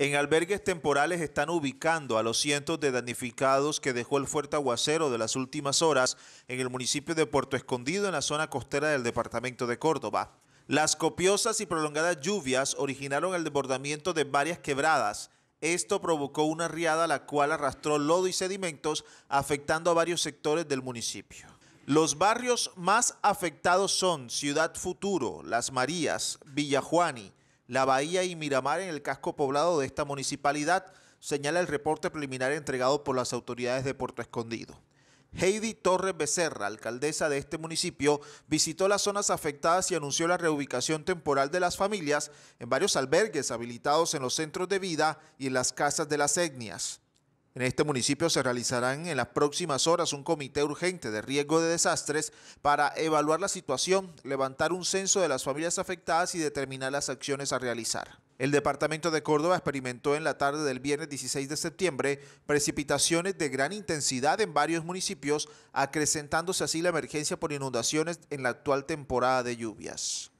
En albergues temporales están ubicando a los cientos de damnificados que dejó el fuerte aguacero de las últimas horas en el municipio de Puerto Escondido, en la zona costera del departamento de Córdoba. Las copiosas y prolongadas lluvias originaron el desbordamiento de varias quebradas. Esto provocó una riada la cual arrastró lodo y sedimentos afectando a varios sectores del municipio. Los barrios más afectados son Ciudad Futuro, Las Marías, Villajuani, la bahía y Miramar en el casco poblado de esta municipalidad, señala el reporte preliminar entregado por las autoridades de Puerto Escondido. Heidi Torres Becerra, alcaldesa de este municipio, visitó las zonas afectadas y anunció la reubicación temporal de las familias en varios albergues habilitados en los centros de vida y en las casas de las etnias. En este municipio se realizarán en las próximas horas un comité urgente de riesgo de desastres para evaluar la situación, levantar un censo de las familias afectadas y determinar las acciones a realizar. El departamento de Córdoba experimentó en la tarde del viernes 16 de septiembre precipitaciones de gran intensidad en varios municipios, acrecentándose así la emergencia por inundaciones en la actual temporada de lluvias.